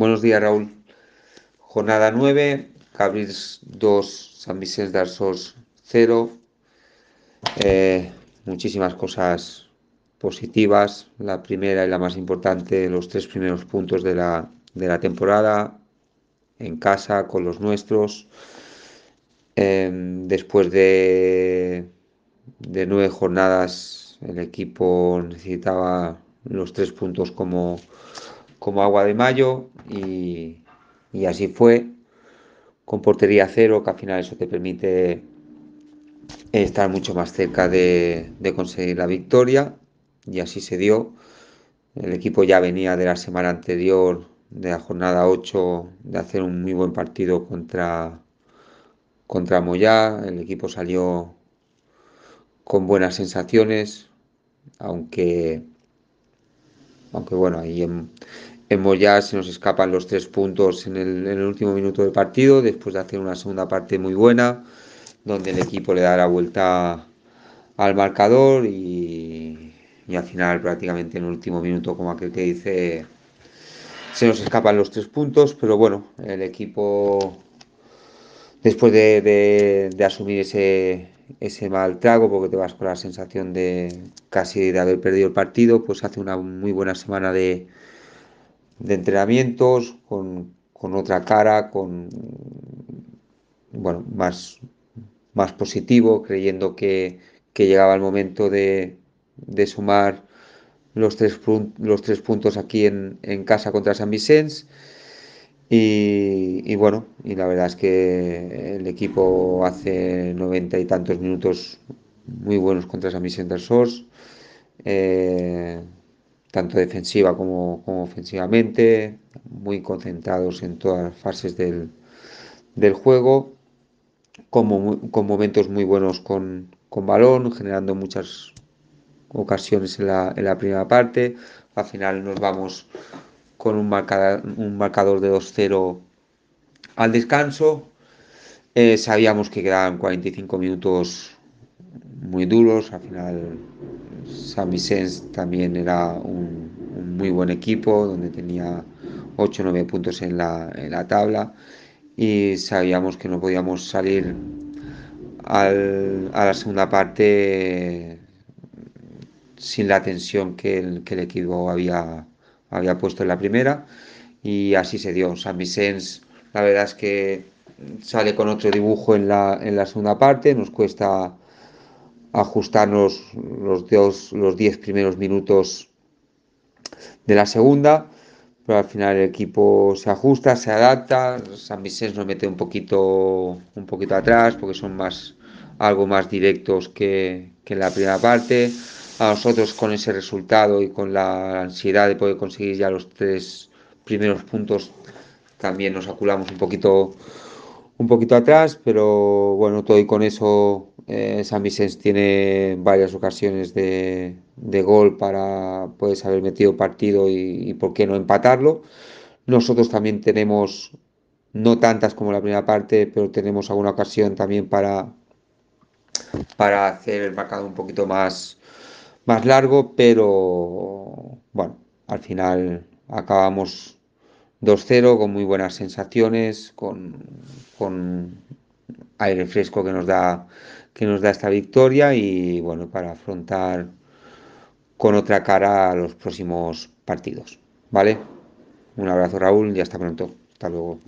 Buenos días, Raúl. Jornada 9, Cabrils 2, San Vicente de Arsos 0. Eh, muchísimas cosas positivas. La primera y la más importante, los tres primeros puntos de la, temporada, en casa, con los nuestros. Em, después de, de nueve jornadas, el equipo necesitaba los tres puntos como como agua de mayo y, así fue, con portería cero, que al final eso te permite estar mucho más cerca de, conseguir la victoria y así se dio. El equipo ya venía de la semana anterior, de la jornada 8, de hacer un muy buen partido contra, contra Moyá. El equipo salió con buenas sensaciones, aunque, aunque bueno, ahí en, en ya se nos escapan los tres puntos en el, último minuto del partido, después de hacer una segunda parte muy buena, donde el equipo le da la vuelta al marcador y, al final prácticamente en el último minuto, como aquel que dice, se nos escapan los tres puntos, pero bueno, el equipo después de, asumir ese, ese mal trago, porque te vas con la sensación de casi de haber perdido el partido, pues hace una muy buena semana de de entrenamientos, con, con otra cara, con bueno, más, más positivo, creyendo que, que llegaba el momento de, de sumar los tres, los tres puntos aquí en, en casa contra San vicente Y, y, bueno, y la verdad es que el equipo hace noventa y tantos minutos muy buenos contra San Vicente del Eh, tanto defensiva como, ofensivamente, muy concentrados en todas las fases del, juego, con, con, momentos muy buenos con, con balón, generando muchas ocasiones en la, en la, primera parte. Al final nos vamos con un, marcador, un marcador de 2-0 al descanso. Eh, sabíamos que quedaban 45 minutos muy duros. Al final San Vicente también era un, muy buen equipo, donde tenía 8 o 9 puntos en la, tabla y sabíamos que no podíamos salir a la segunda parte sin la tensión que el, que el equipo había, había puesto en la primera y así se dio. San Vicens, la verdad es que sale con otro dibujo en la segunda parte, nos cuesta ajustarnos los, dos, los diez primeros minutos de la segunda, pero al final el equipo se ajusta, se adapta, San Vicente nos mete un poquito, un poquito atrás porque son más, algo más directos que, que en la primera parte. A nosotros con ese resultado y con la ansiedad de poder conseguir ya los tres primeros puntos también nos aculamos un poquito, un poquito atrás, pero bueno, todo y con eso eh, San Vicente tiene varias ocasiones de, gol para pues, haber metido partido y, por qué no empatarlo. Nosotros también tenemos, no tantas como la primera parte, pero tenemos alguna ocasión también para, para hacer el marcado un poquito más, más largo, pero bueno, al final acabamos 2-0 con muy buenas sensaciones, con aire fresco que nos da que nos da esta victoria y bueno, para afrontar con otra cara los próximos partidos, ¿vale? Un abrazo Raúl y hasta pronto. Hasta luego.